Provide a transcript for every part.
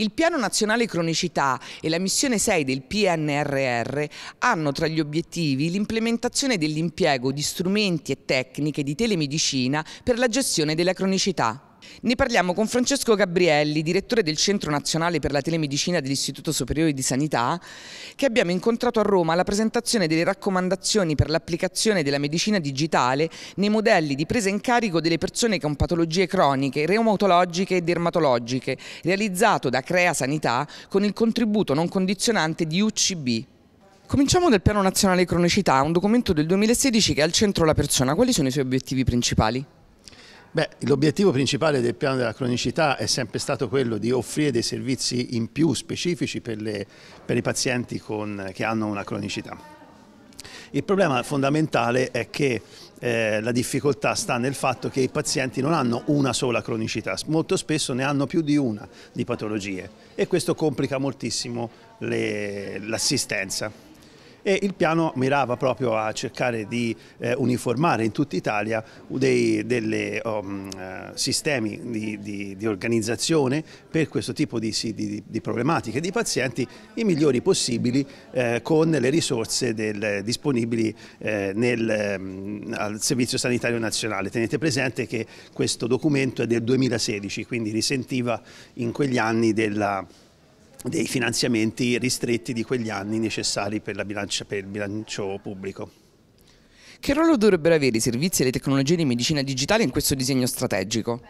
Il Piano Nazionale Cronicità e la missione 6 del PNRR hanno tra gli obiettivi l'implementazione dell'impiego di strumenti e tecniche di telemedicina per la gestione della cronicità. Ne parliamo con Francesco Gabrielli, direttore del Centro Nazionale per la Telemedicina dell'Istituto Superiore di Sanità, che abbiamo incontrato a Roma alla presentazione delle raccomandazioni per l'applicazione della medicina digitale nei modelli di presa in carico delle persone con patologie croniche, reumatologiche e dermatologiche, realizzato da Crea Sanità con il contributo non condizionante di UCB. Cominciamo dal Piano Nazionale Cronicità, un documento del 2016 che ha al centro la persona. Quali sono i suoi obiettivi principali? l'obiettivo principale del piano della cronicità è sempre stato quello di offrire dei servizi in più specifici per, le, per i pazienti con, che hanno una cronicità. Il problema fondamentale è che eh, la difficoltà sta nel fatto che i pazienti non hanno una sola cronicità, molto spesso ne hanno più di una di patologie e questo complica moltissimo l'assistenza e il piano mirava proprio a cercare di eh, uniformare in tutta Italia dei delle, um, eh, sistemi di, di, di, organizzazione per questo tipo di, di, problematiche di pazienti i migliori possibili eh, con le risorse del, disponibili eh, nel, ehm, al Servizio Sanitario Nazionale. Tenete presente che questo documento è del 2016, quindi risentiva in quegli anni della dei finanziamenti ristretti di quegli anni necessari per, bilancia, per il bilancio pubblico. Che ruolo dovrebbero avere i servizi e le tecnologie di medicina digitale in questo disegno strategico?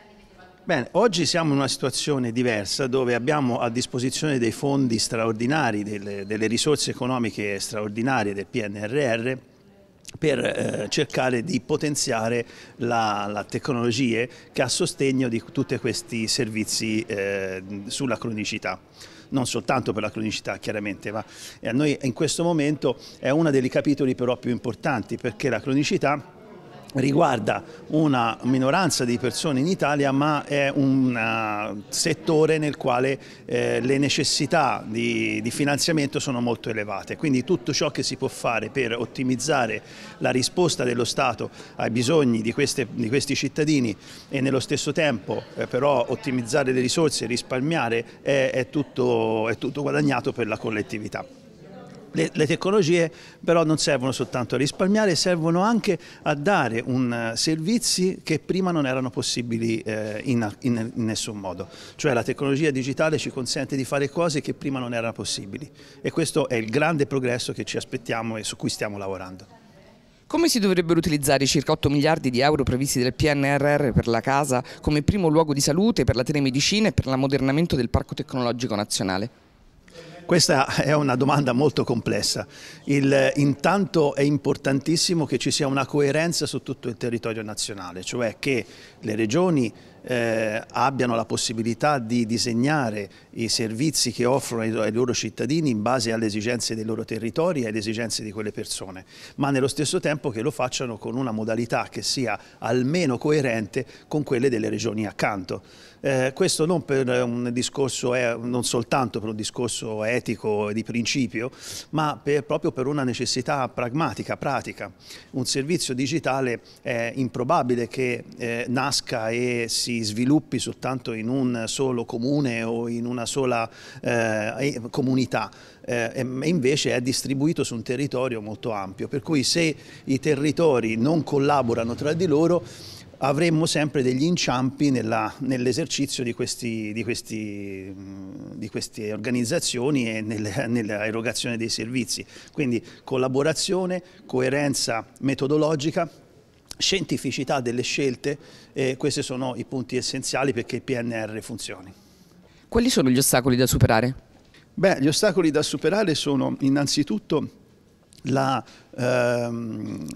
Bene, oggi siamo in una situazione diversa dove abbiamo a disposizione dei fondi straordinari, delle, delle risorse economiche straordinarie del PNRR per eh, cercare di potenziare la, la tecnologie che ha sostegno di tutti questi servizi eh, sulla cronicità non soltanto per la cronicità chiaramente, ma a eh, noi in questo momento è uno dei capitoli però più importanti perché la cronicità riguarda una minoranza di persone in Italia ma è un eh, settore nel quale eh, le necessità di, finanziamento sono molto elevate, quindi tutto ciò che si può fare per ottimizzare la risposta dello Stato ai bisogni di, queste, di questi cittadini e nello stesso tempo eh, però ottimizzare le risorse e risparmiare è, è, tutto, è tutto guadagnato per la collettività. Le, le, tecnologie però non servono soltanto a risparmiare, servono anche a dare un, eh, servizi che prima non erano possibili eh, in, in, in, nessun modo. Cioè la tecnologia digitale ci consente di fare cose che prima non erano possibili e questo è il grande progresso che ci aspettiamo e su cui stiamo lavorando. Come si dovrebbero utilizzare i circa 8 miliardi di euro previsti dal PNRR per la casa come primo luogo di salute, per la telemedicina e per l'ammodernamento del parco tecnologico nazionale? Questa è una domanda molto complessa. Il, intanto è importantissimo che ci sia una coerenza su tutto il territorio nazionale, cioè che le regioni eh, abbiano la possibilità di disegnare i servizi che offrono ai, ai, loro cittadini in base alle esigenze dei loro territori e alle esigenze di quelle persone, ma nello stesso tempo che lo facciano con una modalità che sia almeno coerente con quelle delle regioni accanto. Eh, questo non, discorso, non, soltanto per un discorso etico e di principio, ma per, proprio per una necessità pragmatica, pratica. Un servizio digitale è improbabile che eh, nasca e si sviluppi soltanto in un solo comune o in una sola eh, comunità eh, e invece è distribuito su un territorio molto ampio, per cui se i territori non collaborano tra di loro avremmo sempre degli inciampi nell'esercizio nell di, di, di, queste organizzazioni e nel, nell'erogazione dei servizi. Quindi collaborazione, coerenza metodologica scientificità delle scelte, eh, questi sono i punti essenziali perché il PNR funzioni. Quali sono gli ostacoli da superare? Beh, gli ostacoli da superare sono innanzitutto la, ehm,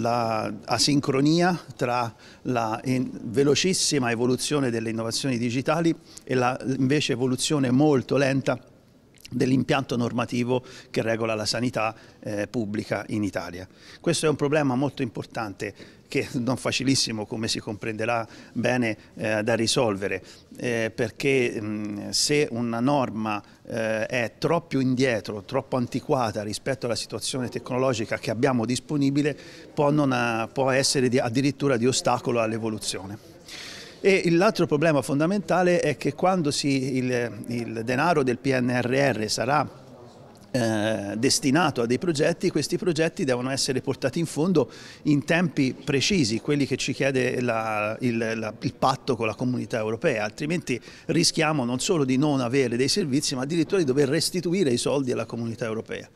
la asincronia tra la velocissima evoluzione delle innovazioni digitali e la invece evoluzione molto lenta dell'impianto normativo che regola la sanità eh, pubblica in Italia. Questo è un problema molto importante che non facilissimo come si comprenderà bene eh, da risolvere eh, perché mh, mm, se una norma eh, è troppo indietro, troppo antiquata rispetto alla situazione tecnologica che abbiamo disponibile può, ha, può essere di, addirittura di ostacolo all'evoluzione. E l'altro problema fondamentale è che quando si, il, il denaro del PNRR sarà eh, destinato a dei progetti, questi progetti devono essere portati in fondo in tempi precisi, quelli che ci chiede la, il, la, il, patto con la comunità europea, altrimenti rischiamo non solo di non avere dei servizi ma addirittura di dover restituire i soldi alla comunità europea.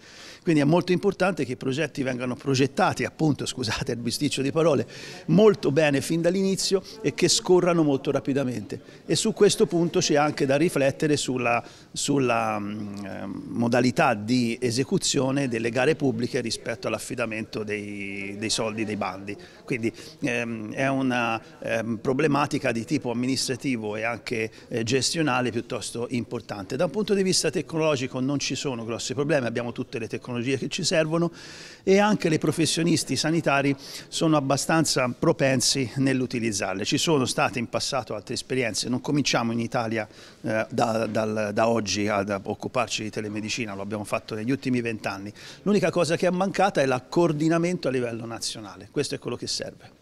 Quindi è molto importante che i progetti vengano progettati, appunto, scusate il bisticcio di parole, molto bene fin dall'inizio e che scorrano molto rapidamente. E su questo punto c'è anche da riflettere sulla, sulla eh, modalità di esecuzione delle gare pubbliche rispetto all'affidamento dei, dei, soldi dei bandi. Quindi ehm, è una ehm, problematica di tipo amministrativo e anche eh, gestionale piuttosto importante. Da un punto di vista tecnologico non ci sono grossi problemi, abbiamo tutte le tecnologie tecnologie che ci servono e anche le professionisti sanitari sono abbastanza propensi nell'utilizzarle. Ci sono state in passato altre esperienze, non cominciamo in Italia eh, da, da, da, oggi ad occuparci di telemedicina, lo abbiamo fatto negli ultimi vent'anni. L'unica cosa che è mancata è il coordinamento a livello nazionale, questo è quello che serve.